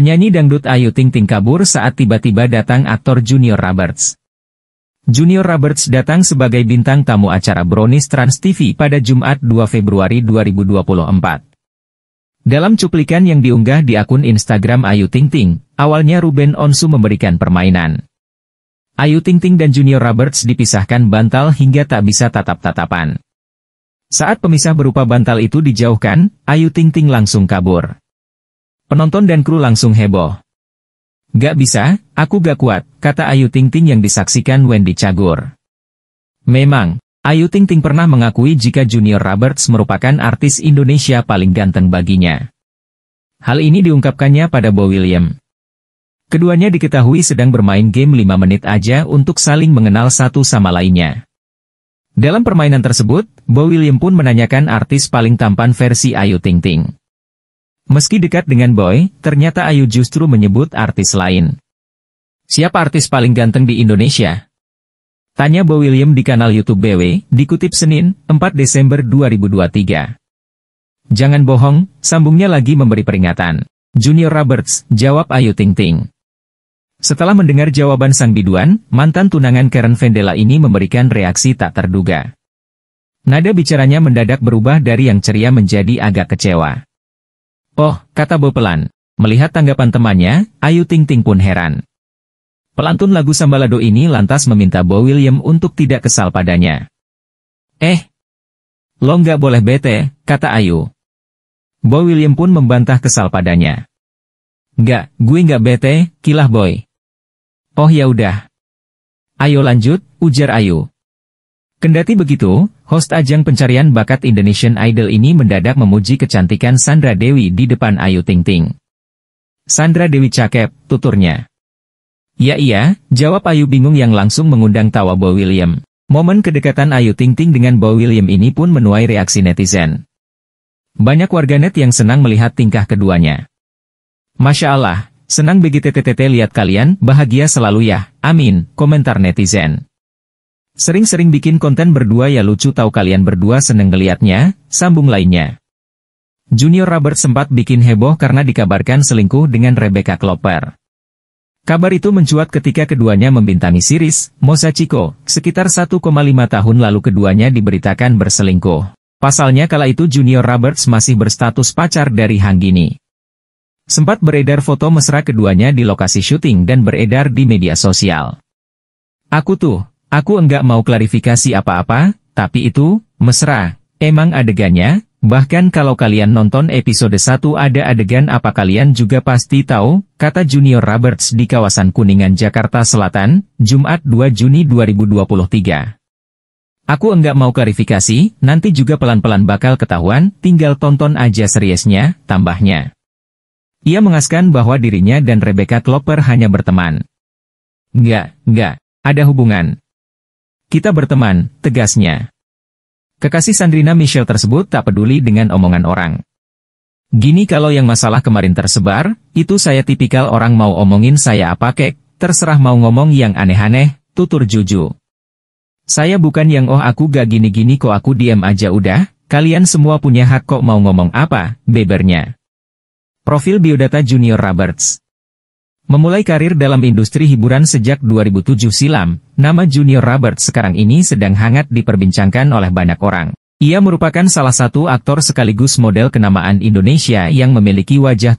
Penyanyi dangdut Ayu Ting Ting kabur saat tiba-tiba datang aktor Junior Roberts. Junior Roberts datang sebagai bintang tamu acara Brownies Trans TV pada Jumat 2 Februari 2024. Dalam cuplikan yang diunggah di akun Instagram Ayu Ting Ting, awalnya Ruben Onsu memberikan permainan. Ayu Ting Ting dan Junior Roberts dipisahkan bantal hingga tak bisa tatap-tatapan. Saat pemisah berupa bantal itu dijauhkan, Ayu Ting Ting langsung kabur. Penonton dan kru langsung heboh. Gak bisa, aku gak kuat, kata Ayu Ting Ting yang disaksikan Wendy Cagur. Memang, Ayu Ting Ting pernah mengakui jika Junior Roberts merupakan artis Indonesia paling ganteng baginya. Hal ini diungkapkannya pada Bo William. Keduanya diketahui sedang bermain game 5 menit aja untuk saling mengenal satu sama lainnya. Dalam permainan tersebut, Bo William pun menanyakan artis paling tampan versi Ayu Ting Ting. Meski dekat dengan Boy, ternyata Ayu justru menyebut artis lain. Siapa artis paling ganteng di Indonesia? Tanya Bo William di kanal YouTube BW, dikutip Senin, 4 Desember 2023. Jangan bohong, sambungnya lagi memberi peringatan. Junior Roberts, jawab Ayu Ting Ting. Setelah mendengar jawaban sang biduan, mantan tunangan Karen Vendela ini memberikan reaksi tak terduga. Nada bicaranya mendadak berubah dari yang ceria menjadi agak kecewa. Oh, kata pelan. Melihat tanggapan temannya, Ayu Ting Ting pun heran. Pelantun lagu Sambalado ini lantas meminta Bo William untuk tidak kesal padanya. Eh, lo nggak boleh bete, kata Ayu. Bo William pun membantah kesal padanya. Nggak, gue nggak bete, kilah boy. Oh ya udah. Ayo lanjut, ujar Ayu. Kendati begitu, host ajang pencarian bakat Indonesian Idol ini mendadak memuji kecantikan Sandra Dewi di depan Ayu Ting Ting. Sandra Dewi cakep, tuturnya. Ya iya, jawab Ayu bingung yang langsung mengundang tawa Bo William. Momen kedekatan Ayu Ting Ting dengan Bo William ini pun menuai reaksi netizen. Banyak warganet yang senang melihat tingkah keduanya. Masya Allah, senang begitu BGTTTT lihat kalian, bahagia selalu ya, amin, komentar netizen. Sering-sering bikin konten berdua ya lucu tahu kalian berdua seneng ngeliatnya, sambung lainnya. Junior Robert sempat bikin heboh karena dikabarkan selingkuh dengan Rebecca Klopper. Kabar itu mencuat ketika keduanya membintangi series, Chico, sekitar 1,5 tahun lalu keduanya diberitakan berselingkuh. Pasalnya kala itu Junior Roberts masih berstatus pacar dari Hanggini. Sempat beredar foto mesra keduanya di lokasi syuting dan beredar di media sosial. Aku tuh, Aku enggak mau klarifikasi apa-apa, tapi itu, mesra. Emang adegannya, bahkan kalau kalian nonton episode 1 ada adegan apa kalian juga pasti tahu, kata Junior Roberts di kawasan Kuningan, Jakarta Selatan, Jumat 2 Juni 2023. Aku enggak mau klarifikasi, nanti juga pelan-pelan bakal ketahuan, tinggal tonton aja seriusnya, tambahnya. Ia mengaskan bahwa dirinya dan Rebecca Klopper hanya berteman. Enggak, enggak, ada hubungan. Kita berteman, tegasnya. Kekasih Sandrina Michelle tersebut tak peduli dengan omongan orang. Gini kalau yang masalah kemarin tersebar, itu saya tipikal orang mau omongin saya apa kek, terserah mau ngomong yang aneh-aneh, tutur Juju. Saya bukan yang oh aku gak gini-gini kok aku diam aja udah, kalian semua punya hak kok mau ngomong apa, bebernya. Profil biodata Junior Roberts Memulai karir dalam industri hiburan sejak 2007 silam, nama Junior Robert sekarang ini sedang hangat diperbincangkan oleh banyak orang. Ia merupakan salah satu aktor sekaligus model kenamaan Indonesia yang memiliki wajah